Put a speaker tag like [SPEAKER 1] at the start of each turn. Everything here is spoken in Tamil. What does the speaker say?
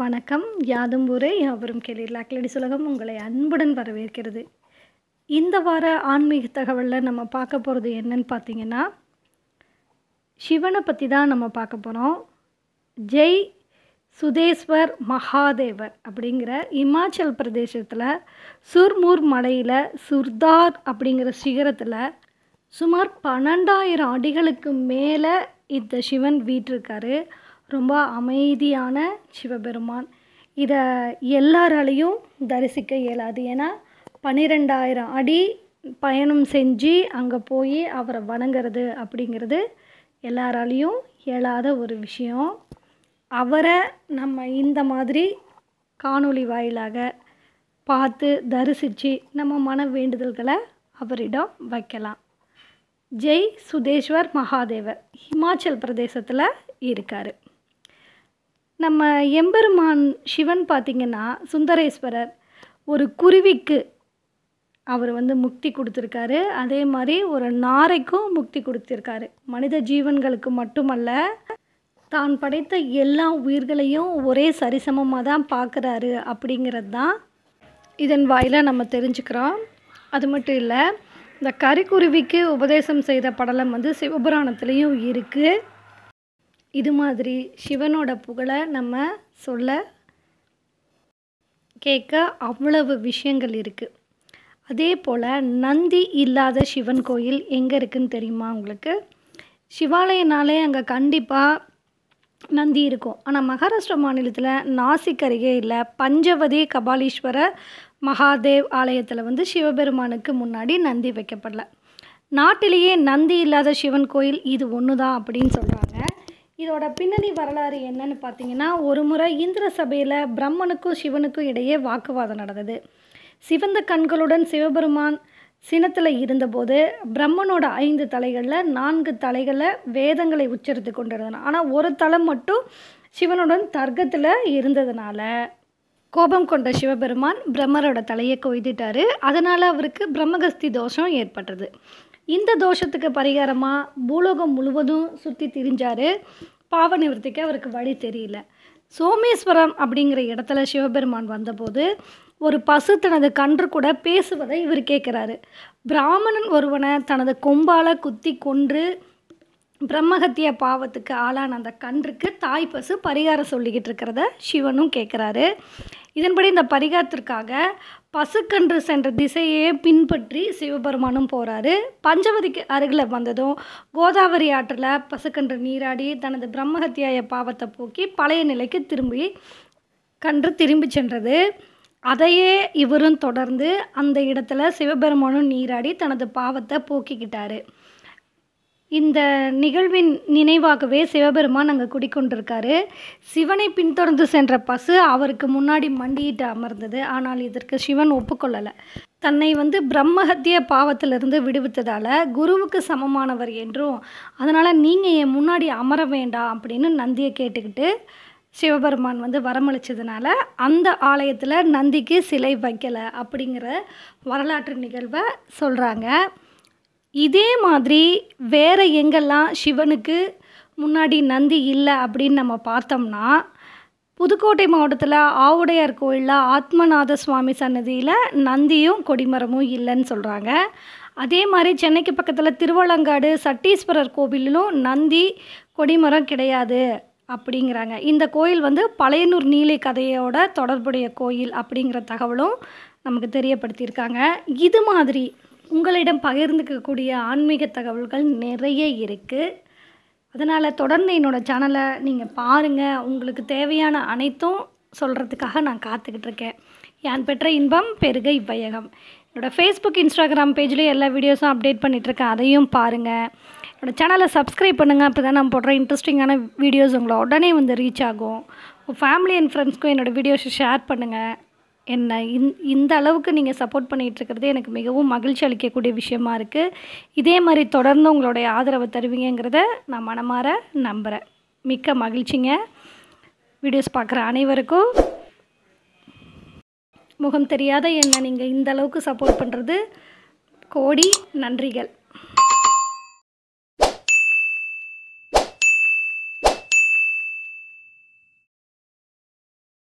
[SPEAKER 1] வணக்கம் யாதும் ஊரே யாவரும் கேளீர் லாக்லடி சுலகம் உங்களை அன்புடன் வரவேற்கிறது இந்த வார ஆன்மீக தகவலில் நம்ம பார்க்க போகிறது என்னன்னு பார்த்தீங்கன்னா சிவனை பற்றி தான் நம்ம பார்க்க போகிறோம் ஜெய் சுதேஸ்வர் மகாதேவர் அப்படிங்கிற இமாச்சல் பிரதேசத்தில் சுர்மூர் மலையில் சுர்தார் அப்படிங்கிற சிகரத்தில் சுமார் பன்னெண்டாயிரம் அடிகளுக்கு மேலே இந்த சிவன் வீட்டிருக்காரு ரொம்ப அமைதியான சிவபெருமான் இதை எல்லாராலையும் தரிசிக்க இயலாது ஏன்னா பன்னிரெண்டாயிரம் அடி பயணம் செஞ்சு அங்கே போய் அவரை வணங்குறது அப்படிங்கிறது எல்லாராலையும் இயலாத ஒரு விஷயம் அவரை நம்ம இந்த மாதிரி காணொளி வாயிலாக பார்த்து தரிசித்து நம்ம மன வேண்டுதல்களை அவரிடம் வைக்கலாம் ஜெய் சுதேஸ்வர் மகாதேவர் ஹிமாச்சல் பிரதேசத்தில் இருக்கார் நம்ம எம்பெருமான் சிவன் பார்த்திங்கன்னா சுந்தரேஸ்வரர் ஒரு குருவிக்கு அவர் வந்து முக்தி கொடுத்துருக்காரு அதே மாதிரி ஒரு நாரைக்கும் முக்தி கொடுத்துருக்காரு மனித ஜீவன்களுக்கு மட்டுமல்ல தான் படைத்த எல்லா உயிர்களையும் ஒரே சரிசமமாக தான் பார்க்குறாரு அப்படிங்கிறது தான் இதன் வாயிலாக நம்ம தெரிஞ்சுக்கிறோம் அது மட்டும் இல்லை இந்த கறிக்குருவிக்கு உபதேசம் செய்த படலம் வந்து சிவபுராணத்துலேயும் இருக்குது இது மாதிரி சிவனோட புகழை நம்ம சொல்ல கேட்க அவ்வளவு விஷயங்கள் இருக்குது அதே போல் நந்தி இல்லாத சிவன் கோயில் எங்கே இருக்குதுன்னு தெரியுமா உங்களுக்கு சிவாலயனாலே அங்கே கண்டிப்பாக நந்தி இருக்கும் ஆனால் மகாராஷ்டிரா மாநிலத்தில் நாசிக் அருகே இல்லை பஞ்சவதி கபாலீஸ்வர மகாதேவ் ஆலயத்தில் வந்து சிவபெருமானுக்கு முன்னாடி நந்தி வைக்கப்படல நாட்டிலேயே நந்தி இல்லாத சிவன் கோயில் இது ஒன்று தான் அப்படின்னு சொல்கிறாங்க இதோட பின்னணி வரலாறு என்னன்னு பார்த்தீங்கன்னா ஒரு முறை இந்திர சபையில் பிரம்மனுக்கும் சிவனுக்கும் இடையே வாக்குவாதம் நடந்தது சிவந்த கண்களுடன் சிவபெருமான் சினத்தில் இருந்தபோது பிரம்மனோட ஐந்து தலைகளில் நான்கு தலைகளை வேதங்களை உச்சரித்து கொண்டிருந்தன ஆனால் ஒரு தலை மட்டும் சிவனுடன் தர்க்கத்தில் இருந்ததுனால கோபம் கொண்ட சிவபெருமான் பிரம்மரோட தலையை கொய்திட்டாரு அதனால் அவருக்கு பிரம்மகஸ்தி தோஷம் ஏற்பட்டது இந்த தோஷத்துக்கு பரிகாரமாக பூலோகம் முழுவதும் சுற்றி திரிஞ்சார் பாவ நிவர்த்திக்கு அவருக்கு வழி தெரியல சோமேஸ்வரம் அப்படிங்கிற இடத்துல சிவபெருமான் வந்தபோது ஒரு பசு தனது கன்று கூட பேசுவதை இவர் கேட்குறாரு பிராமணன் ஒருவனை தனது கொம்பால் குத்தி கொன்று பிரம்மஹத்திய பாவத்துக்கு ஆளான அந்த கன்றுக்கு தாய் பசு பரிகாரம் சொல்லிக்கிட்டு இருக்கிறத சிவனும் கேட்குறாரு இதன்படி இந்த பரிகாரத்திற்காக பசுக்கன்று சென்ற திசையே பின்பற்றி சிவபெருமானும் போகிறாரு பஞ்சவதிக்கு அருகில் வந்ததும் கோதாவரி ஆற்றில் பசுக்கன்று நீராடி தனது பிரம்மஹத்தியாய பாவத்தை போக்கி பழைய நிலைக்கு திரும்பி கன்று திரும்பி சென்றது அதையே இவரும் தொடர்ந்து அந்த இடத்துல சிவபெருமானும் நீராடி தனது பாவத்தை போக்கிக்கிட்டாரு இந்த நிகழ்வின் நினைவாகவே சிவபெருமான் அங்கே குடிக்கொண்டிருக்காரு சிவனை பின்தொடர்ந்து சென்ற பசு அவருக்கு முன்னாடி மண்டியிட்டு அமர்ந்தது ஆனால் இதற்கு சிவன் ஒப்புக்கொள்ளலை தன்னை வந்து பிரம்மஹத்திய பாவத்திலிருந்து விடுவித்ததால் குருவுக்கு சமமானவர் என்றும் அதனால் நீங்கள் என் முன்னாடி அமர வேண்டாம் அப்படின்னு நந்தியை கேட்டுக்கிட்டு சிவபெருமான் வந்து வரமளித்ததுனால அந்த ஆலயத்தில் நந்திக்கு சிலை வைக்கலை அப்படிங்கிற வரலாற்று நிகழ்வை சொல்கிறாங்க இதே மாதிரி வேறு எங்கெல்லாம் சிவனுக்கு முன்னாடி நந்தி இல்லை அப்படின்னு நம்ம பார்த்தோம்னா புதுக்கோட்டை மாவட்டத்தில் ஆவுடையார் கோயிலில் ஆத்மநாத சுவாமி சன்னதியில் நந்தியும் கொடிமரமும் இல்லைன்னு சொல்கிறாங்க அதே மாதிரி சென்னைக்கு பக்கத்தில் திருவள்ளங்காடு சட்டீஸ்வரர் கோவிலிலும் நந்தி கொடிமரம் கிடையாது அப்படிங்கிறாங்க இந்த கோயில் வந்து பழையனூர் நீலை கதையோட தொடர்புடைய கோயில் அப்படிங்கிற தகவலும் நமக்கு தெரியப்படுத்தியிருக்காங்க இது மாதிரி உங்களிடம் பகிர்ந்துக்கக்கூடிய ஆன்மீக தகவல்கள் நிறைய இருக்குது அதனால் தொடர்ந்து என்னோடய சேனலை நீங்கள் பாருங்கள் உங்களுக்கு தேவையான அனைத்தும் சொல்கிறதுக்காக நான் காத்துக்கிட்டு இருக்கேன் யான் பெற்ற இன்பம் பெருக இவ்வையகம் என்னோடய ஃபேஸ்புக் இன்ஸ்டாகிராம் பேஜ்லேயும் எல்லா வீடியோஸும் அப்டேட் பண்ணிகிட்ருக்கேன் அதையும் பாருங்கள் என்னோடய சேனலை சப்ஸ்கிரைப் பண்ணுங்கள் அப்போ தான் நான் போடுற இன்ட்ரெஸ்டிங்கான வீடியோஸ் உங்களை உடனே வந்து ரீச் ஆகும் உங்கள் ஃபேமிலி அண்ட் ஃப்ரெண்ட்ஸ்க்கும் என்னோடய வீடியோஸை ஷேர் பண்ணுங்கள் என்னை இந் இந்த அளவுக்கு நீங்கள் சப்போர்ட் பண்ணிகிட்ருக்கிறது எனக்கு மிகவும் மகிழ்ச்சி அளிக்கக்கூடிய விஷயமா இருக்குது இதே மாதிரி தொடர்ந்து உங்களுடைய ஆதரவை தருவீங்கிறத நான் மனமாற நம்புகிறேன் மிக்க மகிழ்ச்சிங்க வீடியோஸ் பார்க்குற அனைவருக்கும் முகம் தெரியாத என்னை நீங்கள் இந்த அளவுக்கு சப்போர்ட் பண்ணுறது கோடி நன்றிகள்